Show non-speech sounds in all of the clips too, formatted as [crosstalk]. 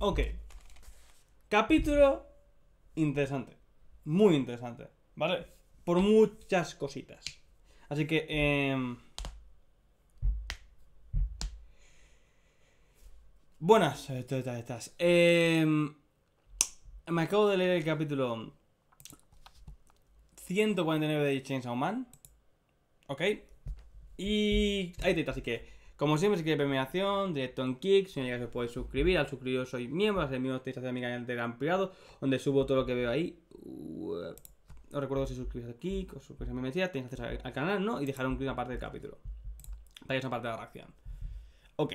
Ok. Capítulo interesante. Muy interesante. ¿Vale? Por muchas cositas. Así que... Em, eh... Buenas, estás. Eh... me acabo de leer el capítulo 149 de Chainsaw Man. ¿Ok? Y ahí está, así que... Como siempre, si queréis premiación, directo en Kik, si no llegáis os podéis suscribir, al suscribiros soy miembro, al ser miembro tenéis mi canal de privado, donde subo todo lo que veo ahí. No uh, recuerdo si suscribís a Kik o suscribís a mi tenéis acceso al canal, ¿no? Y dejar un clic parte del capítulo. Para esa parte de la reacción. Ok.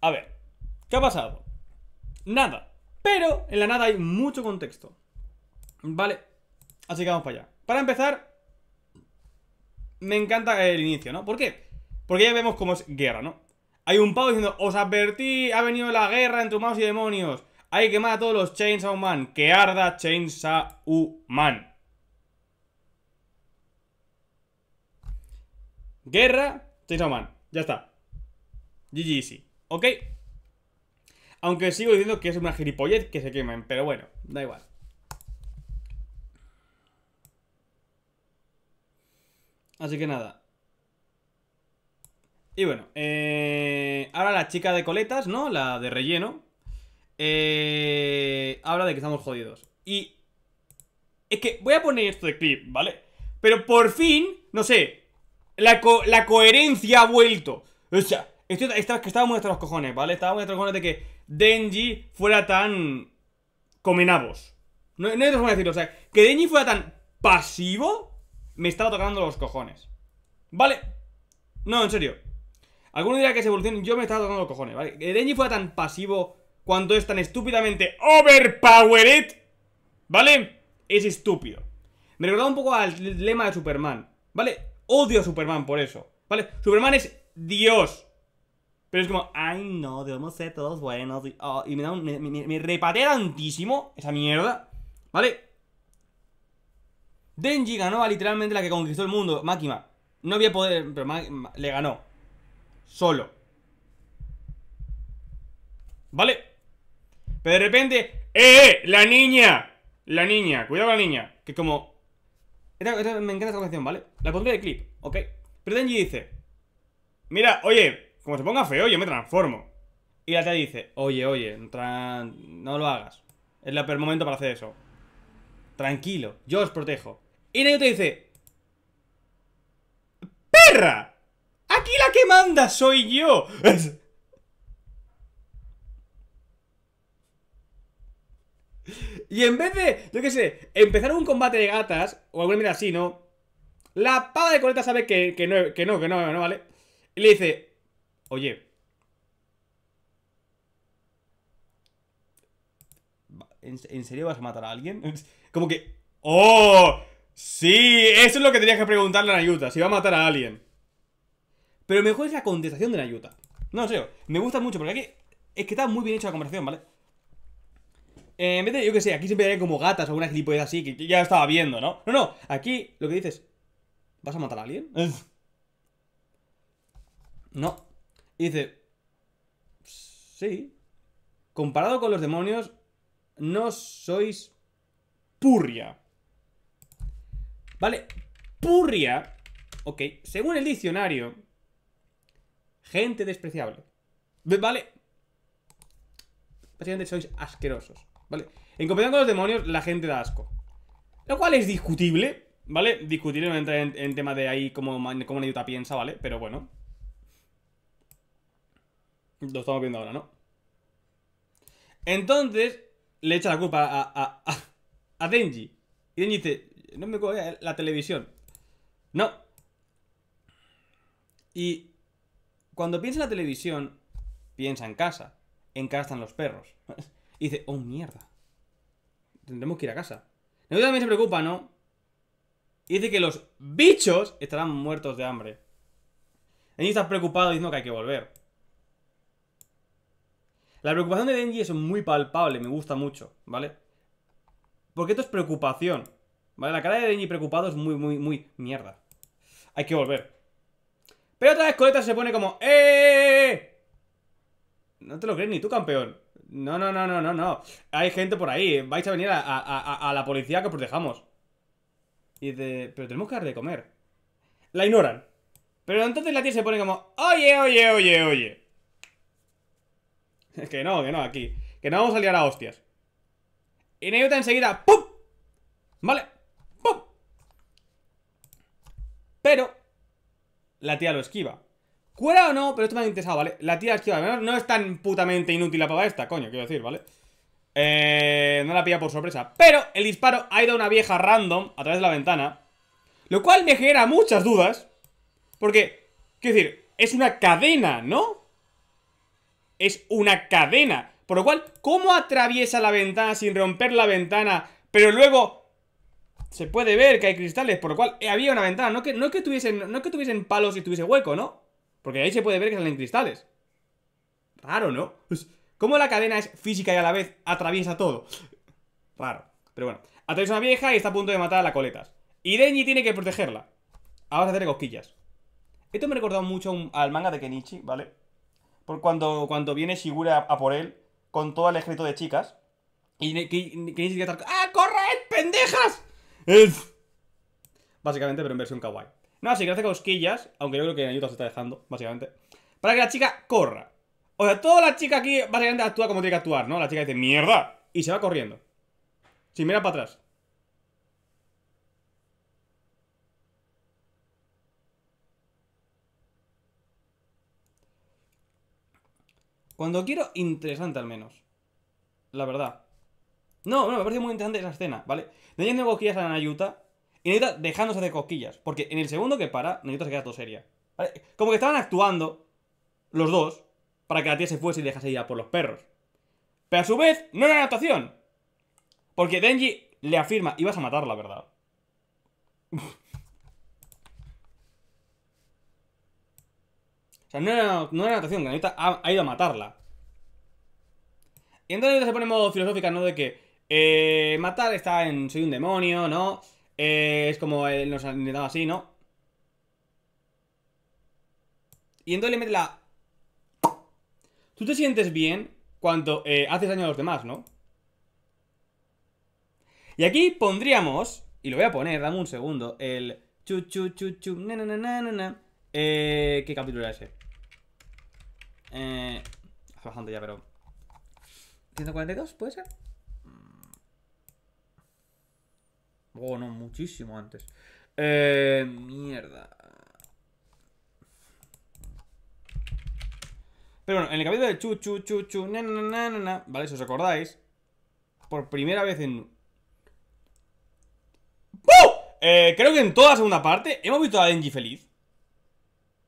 A ver, ¿qué ha pasado? Nada. Pero en la nada hay mucho contexto. Vale. Así que vamos para allá. Para empezar, me encanta el inicio, ¿no? ¿Por qué? Porque ya vemos cómo es guerra, ¿no? Hay un pavo diciendo, os advertí, ha venido la guerra entre humanos y demonios. Hay que quemar a todos los Chainsaw Man. Que arda Chainsaw Man. Guerra, Chainsaw Man. Ya está. GG, sí. ¿Ok? Aunque sigo diciendo que es una gilipollez que se quemen, pero bueno, da igual. Así que nada. Y bueno, eh, ahora la chica de coletas, ¿no? La de relleno. Eh, habla de que estamos jodidos. Y... Es que voy a poner esto de clip, ¿vale? Pero por fin, no sé, la, la coherencia ha vuelto. O sea, esto, que estábamos los cojones, ¿vale? Estábamos hasta los cojones de que Denji fuera tan... Comenabos. No, no hay otra decirlo. O sea, que Denji fuera tan pasivo, me estaba tocando los cojones. ¿Vale? No, en serio. Alguno dirá que se evolución, yo me estaba tocando los cojones, ¿vale? Que Denji fuera tan pasivo cuando es tan estúpidamente overpowered, ¿vale? Es estúpido. Me recordaba un poco al lema de Superman, ¿vale? Odio a Superman por eso, ¿vale? Superman es Dios. Pero es como, ay no, debemos ser todos buenos. y oh, me, da repatea tantísimo esa mierda, ¿vale? Denji ganó a literalmente la que conquistó el mundo, Máquina. No había poder, pero le ganó solo. ¿Vale? Pero de repente... ¡eh, ¡Eh! ¡La niña! La niña, cuidado con la niña. Que como... Esta, me encanta esta conexión ¿vale? La pondré de clip, ¿ok? Pero Denji dice... Mira, oye, como se ponga feo, yo me transformo. Y la te dice, oye, oye, no lo hagas. Es el momento para hacer eso. Tranquilo, yo os protejo. Y Neyo te dice... ¡Perra! Aquí la que manda soy yo. Y en vez de, yo qué sé, empezar un combate de gatas, o alguna mira así, ¿no? La pava de coleta sabe que, que, no, que no, que no, ¿vale? Y le dice, oye. ¿En, serio vas a matar a alguien? [laughs] Como que... ¡Oh! Sí, eso es lo que tenías que preguntarle a Nayuta, si va a matar a alguien. Pero mejor es la contestación de la Nayuta. No, sé me gusta mucho porque aquí es que está muy bien hecha la conversación, ¿vale? Eh, en vez de, yo que sé, aquí siempre hay como gatas o alguna gilipollas así que ya estaba viendo, ¿no? No, no, aquí lo que dices, ¿vas a matar a alguien? [laughs] no. Y dice, sí. Comparado con los demonios, no sois purria. ¿Vale? Purria, ok, según el diccionario, Gente despreciable. ¿Vale? Básicamente sois asquerosos. ¿Vale? En comparación con los demonios, la gente da asco. Lo cual es discutible, ¿vale? Discutible, no entrar en, tema de ahí como, como una piensa, ¿vale? Pero bueno. Lo estamos viendo ahora, ¿no? Entonces, le echa la culpa a, a, a, a Denji. Y Denji dice, no me coge la televisión. No. Y cuando piensa en la televisión, piensa en casa. En casa están los perros. [laughs] y dice, oh mierda. Tendremos que ir a casa. Naruto también se preocupa, ¿no? Y dice que los bichos estarán muertos de hambre. Denji está preocupado diciendo que hay que volver. La preocupación de Denji es muy palpable, me gusta mucho, ¿vale? Porque esto es preocupación, ¿vale? La cara de Denji preocupado es muy, muy, muy mierda. Hay que volver. Pero otra vez Coleta se pone como eh, eh, eh, ¡Eh! No te lo crees ni tú, campeón. No, no, no, no, no, no. Hay gente por ahí. Vais a venir a, la policía que os protejamos. Y dice, pero tenemos que dar de comer. La ignoran. Pero entonces la tía se pone como, oye, oye, oye, oye. [laughs] que no, que no, aquí. Que no vamos a liar a hostias. Y Neyuta enseguida, ¡pum! Vale, ¡pum! Pero la tía lo esquiva. Cuera o no, pero esto me ha interesado, ¿vale? La tía esquiva, no, no es tan putamente inútil la esta, coño, quiero decir, ¿vale? Eh, no la pilla por sorpresa. Pero el disparo ha ido a una vieja random a través de la ventana. Lo cual me genera muchas dudas. Porque, quiero decir, es una cadena, ¿no? Es una cadena. Por lo cual, ¿cómo atraviesa la ventana sin romper la ventana? Pero luego se puede ver que hay cristales, por lo cual eh, había una ventana. No que, no, que tuviesen, no que tuviesen palos y tuviese hueco, ¿no? Porque ahí se puede ver que salen cristales. Raro, ¿no? Pues, ¿Cómo la cadena es física y a la vez atraviesa todo? Raro. Pero bueno. Atraviesa una vieja y está a punto de matar a la coletas. Y Denji tiene que protegerla. Ahora se hacer cosquillas. Esto me ha recordado mucho al manga de Kenichi, ¿vale? Por cuando, cuando viene Shigure a, por él con todo el ejército de chicas. Y Kenichi tiene que, estar... ¡Ah, corre, pendejas! Básicamente, pero en versión kawaii. No, así que hace cosquillas, aunque yo creo que ayuda se está dejando, básicamente. Para que la chica corra. O sea, toda la chica aquí básicamente actúa como tiene que actuar, ¿no? La chica dice, ¡mierda! Y se va corriendo. Sin mirar para atrás. Cuando quiero, interesante al menos. La verdad. No, no, me parece muy interesante esa escena, ¿vale? Denji haciendo cosquillas a Nayuta y Nayuta dejándose de cosquillas. Porque en el segundo que para, Nayuta se queda todo seria. Como que estaban actuando los dos para que la tía se fuese y dejase ir a por los perros. Pero a su vez, no era una actuación. Porque Denji le afirma, ibas a matarla, ¿verdad? [laughs] o sea, no era, no actuación, que Nayuta ha, ido a matarla. Y entonces se pone en modo filosófica, ¿no? De que eh, matar está en soy un demonio, ¿no? Eh, es como él nos ha intentado así, ¿no? Y entonces le mete la... Tú te sientes bien cuando eh, haces daño a los demás, ¿no? Y aquí pondríamos, y lo voy a poner, dame un segundo, el... Chu, chu, chu, chu, Eh, ¿Qué capítulo era ese? Eh... Hace bastante ya, pero... ¿142 puede ser? Oh, no, muchísimo antes. Eh, mierda. Pero bueno, en el capítulo de chu, chu, chu, chu, na, na, ¿vale? Si os acordáis, por primera vez en... Eh, creo que en toda la segunda parte hemos visto a Denji feliz.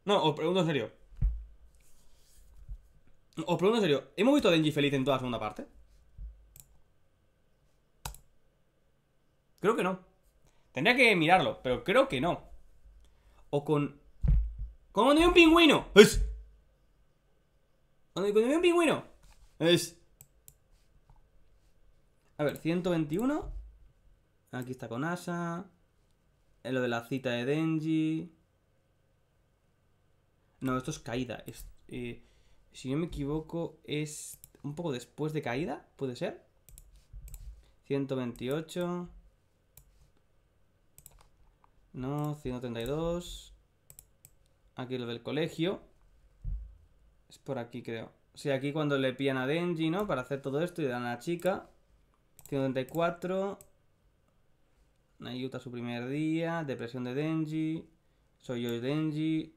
No, os pregunto en serio. Os pregunto en serio, ¿hemos visto a Denji feliz en toda la segunda parte? Creo que no. Tendría que mirarlo, pero creo que no. O con... ¡Con donde hay un pingüino! ¡Es! ¿Dónde, hay un pingüino? ¡Es! A ver, 121. Aquí está con Asa. lo de la cita de Denji. No, esto es caída. Eh, si no me equivoco, es un poco después de caída, ¿puede ser? 128. No, 132. Aquí lo del colegio. Es por aquí, creo. Sí, aquí cuando le pillan a Denji, ¿no? Para hacer todo esto y le dan a la chica. 134. Nayuta su primer día. Depresión de Denji. Soy yo Denji.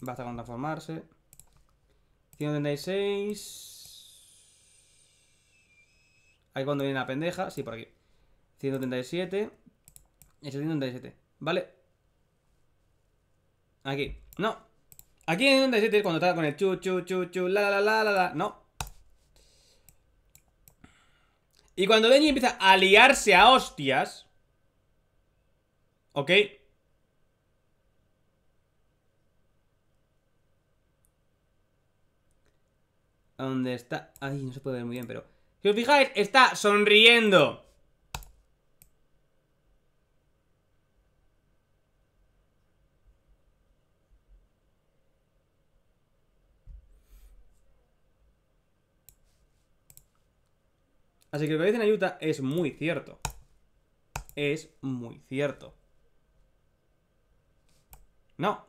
Basta con transformarse. 136. Ahí cuando viene la pendeja, sí, por aquí. 137 137, ¿vale? Aquí, no. Aquí en 137 es cuando está con el chu, chu, chu, chu, la, la, la, la, la, no. Y cuando Denny empieza a liarse a hostias, ¿ok? ¿Dónde está? Ay, no se puede ver muy bien, pero... Si os fijáis, está sonriendo. Así que lo que dicen Ayuta es muy cierto. Es muy cierto. No.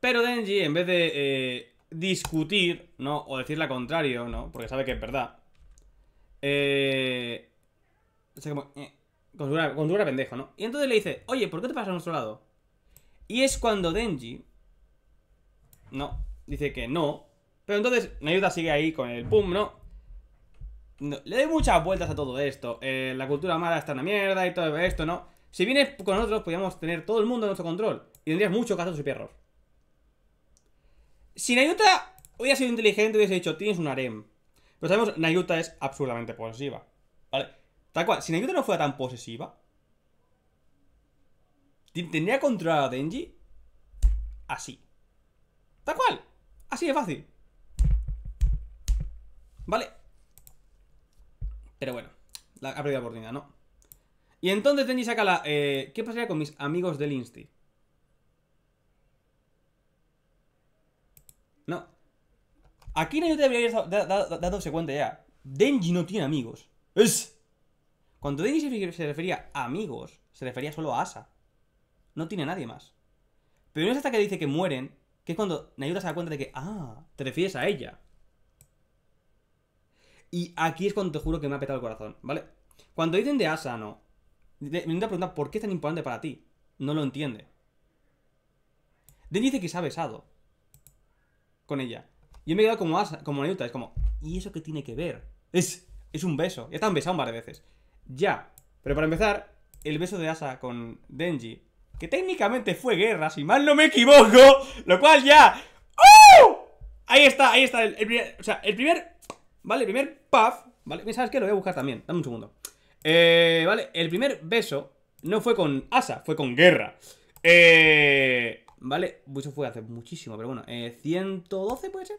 Pero Denji, en vez de eh, discutir, ¿no? O decirle al contrario, ¿no? Porque sabe que es verdad. Eh... O sea, eh, con, pendejo, ¿no? Y entonces le dice, oye, ¿por qué te pasas a nuestro lado? Y es cuando Denji... No, dice que no. Pero entonces Nayuta sigue ahí con el pum, ¿no? le doy muchas vueltas a todo esto. Eh, la cultura mala está en la mierda y todo esto, ¿no? Si vienes con nosotros, podríamos tener todo el mundo en nuestro control. Y tendrías mucho caso y perros. Si Nayuta hubiera sido inteligente, hubiese dicho, tienes un harem. Pero sabemos, Nayuta es absolutamente posesiva. ¿Vale? Tal cual, si Nayuta no fuera tan posesiva, tendría controlado a Denji así. Tal cual. Así de fácil. ¿Vale? Pero bueno, la, ha perdido la oportunidad, ¿no? Y entonces Denji saca la... Eh, ¿Qué pasaría con mis amigos del Insti? Aquí nadie debería haber cuenta ya. Denji no tiene amigos. Es. Cuando Denji se, refería a amigos, se refería solo a Asa. No tiene nadie más. Pero no es hasta que dice que mueren, que es cuando Nayuta se da cuenta de que, ah, te refieres a ella. Y aquí es cuando te juro que me ha petado el corazón, ¿vale? Cuando dicen de Asa, no. Me pregunta, ¿por qué es tan importante para ti? No lo entiende. Denji dice que se ha besado con ella. Yo me he quedado como, asa, como neutra, es como, ¿y eso qué tiene que ver? Es, es un beso, ya te han besado un par de veces. Ya, pero para empezar, el beso de Asa con Denji, que técnicamente fue guerra, si mal no me equivoco, lo cual ya... ¡Uh! Ahí está, ahí está, el, primer, o sea, el primer, vale, el primer puff, vale, ¿sabes qué? Lo voy a buscar también, dame un segundo. Eh, vale, el primer beso no fue con Asa, fue con guerra. Eh, vale, eso fue hace muchísimo, pero bueno, eh, 112 puede ser,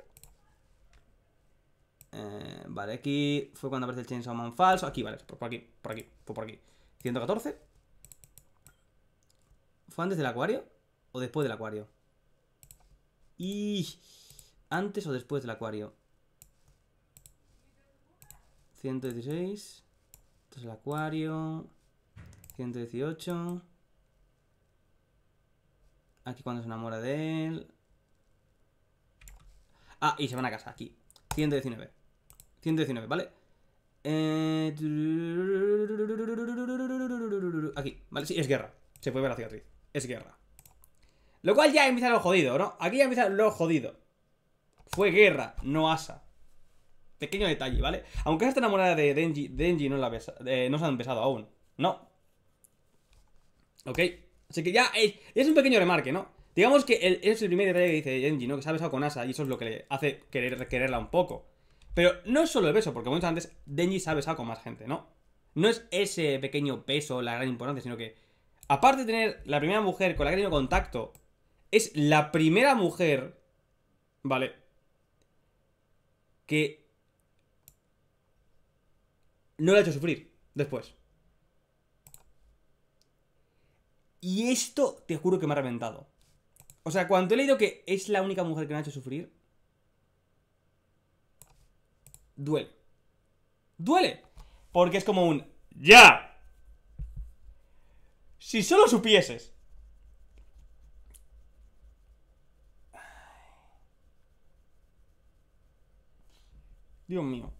eh, vale, aquí fue cuando aparece el Chainsaw Man falso. Aquí, vale, por aquí, por aquí, por aquí. 114. ¿Fue antes del acuario o después del acuario? Y... ¿Antes o después del acuario? 116. Esto el acuario. 118. Aquí cuando se enamora de él. Ah, y se van a casa, aquí. 119. 119, ¿vale? Eh... Aquí, ¿vale? Sí, es guerra. Se puede ver la cicatriz. Es guerra. Lo cual ya empieza lo jodido, ¿no? Aquí ya empieza lo jodido. Fue guerra, no asa. Pequeño detalle, ¿vale? Aunque esta enamorada de Denji, Denji no, la eh, se han empezado aún. No. ¿Ok? Así que ya es, un pequeño remarque, ¿no? Digamos que es el primer detalle que dice Denji, ¿no? Que se ha besado con Asa y eso es lo que le hace querer, quererla un poco. Pero no es solo el peso, porque como he dicho antes, Denji sabe saco con más gente, ¿no? No es ese pequeño peso la gran importancia, sino que, aparte de tener la primera mujer con la que ha tenido contacto, es la primera mujer, ¿vale? Que no la ha hecho sufrir después. Y esto te juro que me ha reventado. O sea, cuando he leído que es la única mujer que me ha hecho sufrir, duele. Duele. Porque es como un... ¡Ya! Si solo supieses... Dios mío.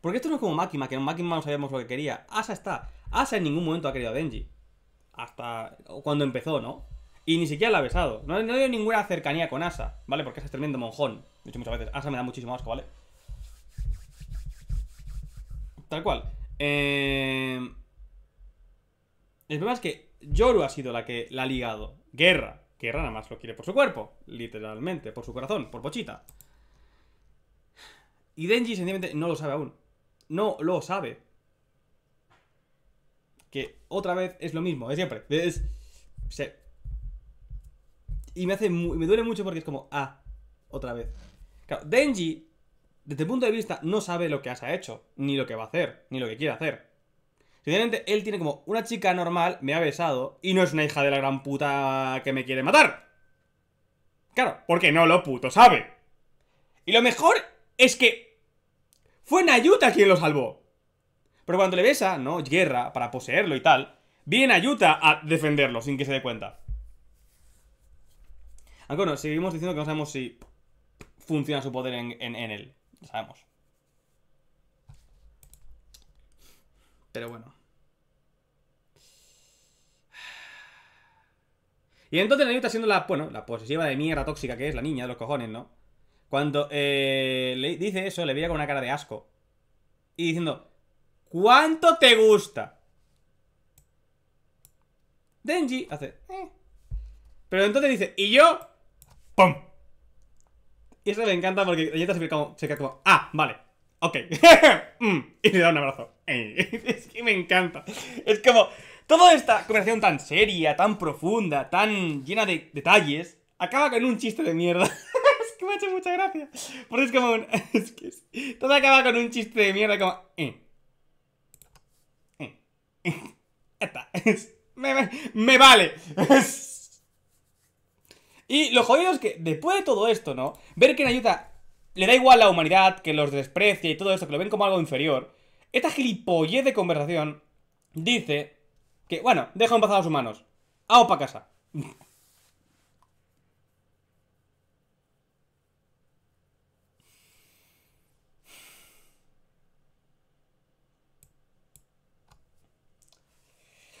Porque esto no es como Máquina que en Máquina no sabíamos lo que quería. Asa está. Asa en ningún momento ha querido a Denji. Hasta cuando empezó, ¿no? Y ni siquiera la ha besado. No, no dio ninguna cercanía con Asa, ¿vale? Porque Asa es tremendo monjón. De hecho, muchas veces Asa me da muchísimo asco, ¿vale? Tal cual. Eh... El problema es que Yoru ha sido la que la ha ligado. Guerra. Guerra nada más lo quiere por su cuerpo, literalmente, por su corazón, por Pochita. Y Denji sencillamente no lo sabe aún. No lo sabe. Que otra vez es lo mismo, de siempre. Es... Se y me hace me duele mucho porque es como, ah, otra vez. Claro, Denji, desde el punto de vista, no sabe lo que has hecho, ni lo que va a hacer, ni lo que quiere hacer. Sinceramente, él tiene como una chica normal, me ha besado, y no es una hija de la gran puta que me quiere matar. Claro, porque no lo puto sabe. Y lo mejor es que fue Nayuta quien lo salvó. Pero cuando le besa, ¿no? Guerra, para poseerlo y tal, viene Nayuta a defenderlo sin que se dé cuenta bueno, seguimos diciendo que no sabemos si funciona su poder en, él. Lo sabemos. Pero bueno. [sighs] Y entonces la niña está siendo la, bueno, la posesiva de mierda tóxica que es la niña de los cojones, ¿no? Cuando eh, le dice eso, le veía con una cara de asco. Y diciendo, ¿cuánto te gusta? Denji hace... Eh". Pero entonces dice, ¿y yo? ¡Pum! Y eso me encanta porque ella se, como, se queda como, ah, vale, ok. [laughs] Mm, y le da un abrazo. [laughs] es que me encanta. Es como, toda esta conversación tan seria, tan profunda, tan llena de detalles, acaba con un chiste de mierda. [laughs] es que me ha hecho mucha gracia. Porque es como, un, es que todo acaba con un chiste de mierda como, eh. eh, eh. me, me, me vale. Y lo jodido es que después de todo esto, ¿no? Ver que Nayuta le da igual a la humanidad, que los desprecia y todo eso, que lo ven como algo inferior. Esta gilipollez de conversación dice que, bueno, deja en paz a los humanos. Vamos para casa.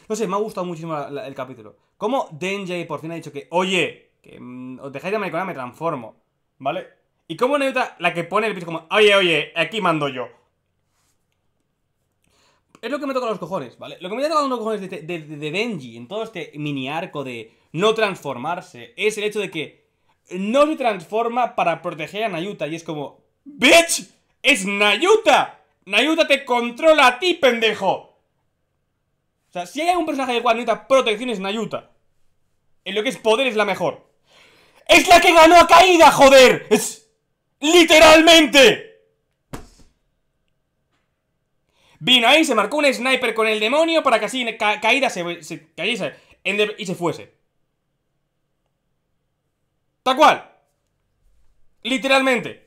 No sé, me ha gustado muchísimo el capítulo. Como Denji por fin ha dicho que, oye, que mm, os dejáis de mariconar, me transformo. ¿Vale? ¿Y como Nayuta, la que pone el piso como, oye, oye, aquí mando yo? Es lo que me toca los cojones, ¿vale? Lo que me ha tocado los cojones este, de, de, Denji en todo este mini arco de no transformarse es el hecho de que no se transforma para proteger a Nayuta y es como, ¡Bitch! ¡Es Nayuta! ¡Nayuta te controla a ti, pendejo! O sea, si hay algún personaje de cual Nayuta, protección es Nayuta. En lo que es poder es la mejor. ¡Es la que ganó a caída, joder! ¡Es. ¡Literalmente! Vino ahí, se marcó un sniper con el demonio para que así caída se, se cayese y se fuese. Tal cual. Literalmente.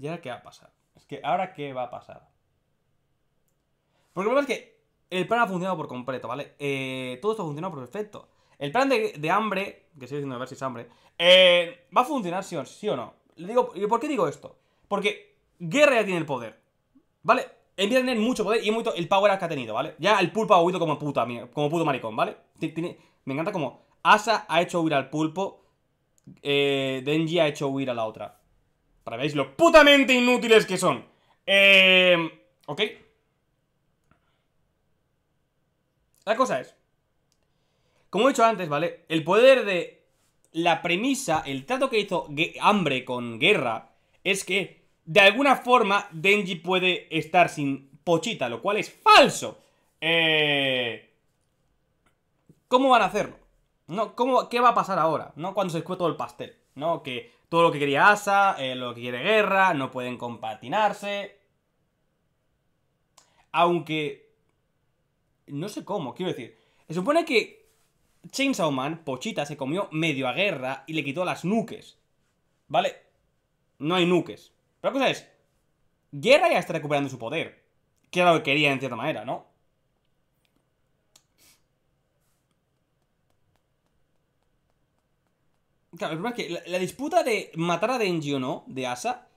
¿Y ahora qué va a pasar? Es que, ¿ahora qué va a pasar? Porque el problema es que el plan ha funcionado por completo, ¿vale? Eh, todo esto ha funcionado por perfecto. El plan de, hambre, que estoy diciendo a ver si es hambre, eh, va a funcionar sí o, no. Le digo, ¿Por qué digo esto? Porque Guerra ya tiene el poder, ¿vale? Empieza a tener mucho poder y el power que ha tenido, ¿vale? Ya el pulpo ha huido como puta, como puto maricón, ¿vale? me encanta como Asa ha hecho huir al pulpo, eh, Denji ha hecho huir a la otra. Para veáis lo putamente inútiles que son. Eh, ok. La cosa es, como he dicho antes, ¿vale? El poder de la premisa, el trato que hizo Hambre con Guerra, es que de alguna forma Denji puede estar sin pochita, lo cual es falso. Eh... ¿Cómo van a hacerlo? ¿No? ¿Cómo, ¿Qué va a pasar ahora? ¿No? Cuando se escue todo el pastel. ¿No? Que todo lo que quería Asa, eh, lo que quiere Guerra, no pueden compatinarse. Aunque... No sé cómo, quiero decir. Se supone que Chainsaw Man, Pochita, se comió medio a Guerra y le quitó las nuques. ¿Vale? No hay nuques. Pero la cosa es, Guerra ya está recuperando su poder. Que era lo que quería en cierta manera, ¿no? Claro, el problema es que la, disputa de matar a Denji o no, de Asa,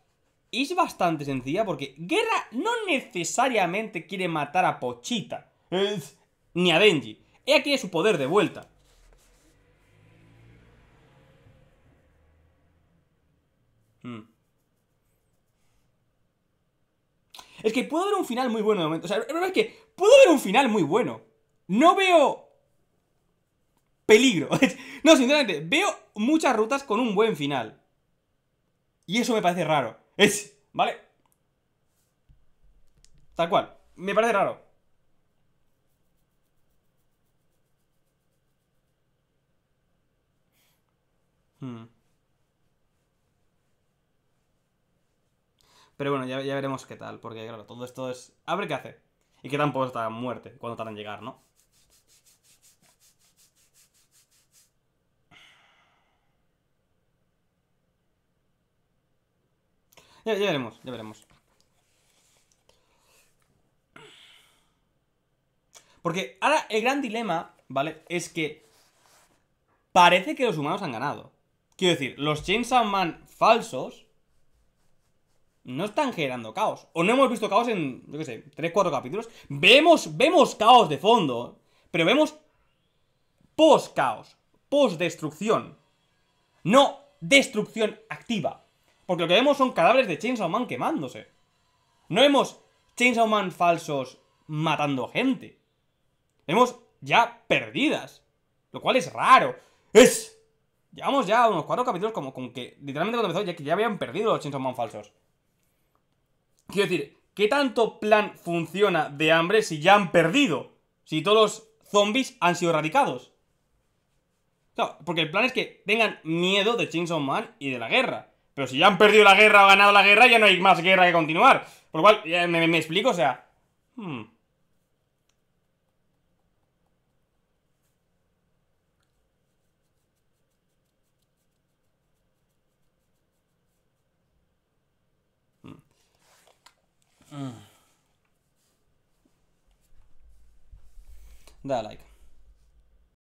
es bastante sencilla porque Guerra no necesariamente quiere matar a Pochita, ni a Denji. Ella quiere su poder de vuelta. Hmm. Es que puedo ver un final muy bueno de momento. O sea, el problema es que puedo ver un final muy bueno. No veo peligro. [laughs] no, sinceramente, veo muchas rutas con un buen final. Y eso me parece raro. Es, ¿vale? Tal cual. Me parece raro. Hmm. Pero bueno, ya, veremos qué tal, porque claro, todo esto es... A ver qué hace. Y que tampoco está muerte cuando tardan en llegar, ¿no? Ya, veremos, ya veremos. Porque ahora el gran dilema, ¿vale? Es que parece que los humanos han ganado. Quiero decir, los Chainsaw Man falsos no están generando caos. O no hemos visto caos en, yo qué sé, 3, 4 capítulos. Vemos, vemos caos de fondo, pero vemos post-caos, post-destrucción. No destrucción activa. Porque lo que vemos son cadáveres de Chainsaw Man quemándose. No vemos Chainsaw Man falsos matando gente. Vemos ya perdidas. Lo cual es raro. Es... Llevamos ya unos cuatro capítulos como con que literalmente cuando empezó ya que ya habían perdido los Chainsaw Man falsos. Quiero decir, ¿qué tanto plan funciona de hambre si ya han perdido? Si todos los zombies han sido erradicados. Claro, porque el plan es que tengan miedo de Chainsaw Man y de la guerra. Pero si ya han perdido la guerra o ganado la guerra, ya no hay más guerra que continuar. Por lo cual, me, explico, o sea... Hmm. Hmm. Hmm. Da like.